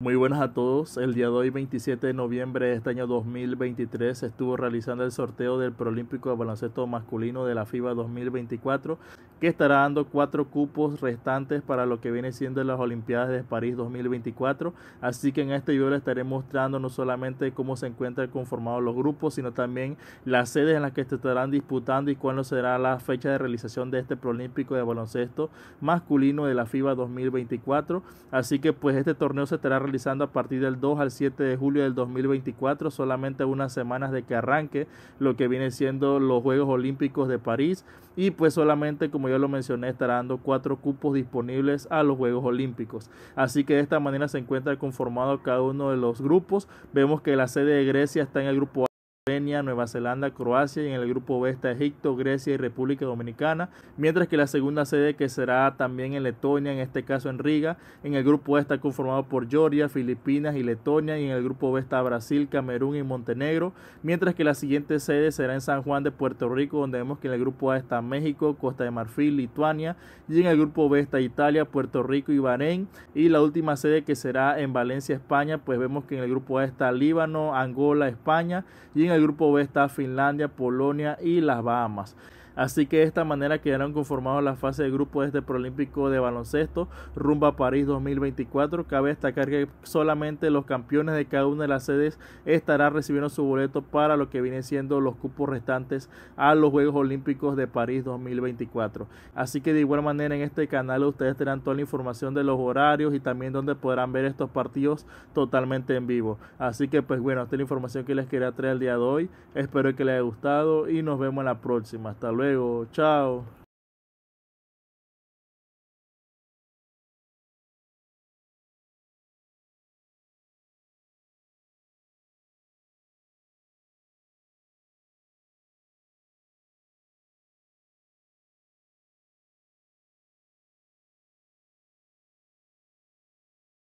Muy buenas a todos. El día de hoy, 27 de noviembre de este año 2023, estuvo realizando el sorteo del Prolímpico de Baloncesto Masculino de la FIBA 2024, que estará dando cuatro cupos restantes para lo que viene siendo las Olimpiadas de París 2024. Así que en este video les estaré mostrando no solamente cómo se encuentran conformados los grupos, sino también las sedes en las que se estarán disputando y cuándo será la fecha de realización de este Prolímpico de Baloncesto masculino de la FIBA 2024. Así que pues este torneo se estará realizando a partir del 2 al 7 de julio del 2024, solamente unas semanas de que arranque lo que viene siendo los Juegos Olímpicos de París y pues solamente como ya lo mencioné, estará dando cuatro cupos disponibles a los Juegos Olímpicos. Así que de esta manera se encuentra conformado cada uno de los grupos. Vemos que la sede de Grecia está en el grupo Nueva Zelanda, Croacia y en el grupo B está Egipto, Grecia y República Dominicana, mientras que la segunda sede que será también en Letonia, en este caso en Riga, en el grupo A e está conformado por Georgia, Filipinas y Letonia y en el grupo B está Brasil, Camerún y Montenegro, mientras que la siguiente sede será en San Juan de Puerto Rico, donde vemos que en el grupo A está México, Costa de Marfil, Lituania y en el grupo B está Italia, Puerto Rico y Bahrein y la última sede que será en Valencia, España, pues vemos que en el grupo A está Líbano, Angola, España y en el grupo B está Finlandia, Polonia y las Bahamas. Así que de esta manera quedaron conformados la fase de grupo de este Prolímpico de Baloncesto Rumba París 2024. Cabe destacar que solamente los campeones de cada una de las sedes estarán recibiendo su boleto para lo que vienen siendo los cupos restantes a los Juegos Olímpicos de París 2024. Así que de igual manera en este canal ustedes tendrán toda la información de los horarios y también donde podrán ver estos partidos totalmente en vivo. Así que pues bueno, esta es la información que les quería traer el día de hoy. Espero que les haya gustado y nos vemos en la próxima. Hasta luego chao.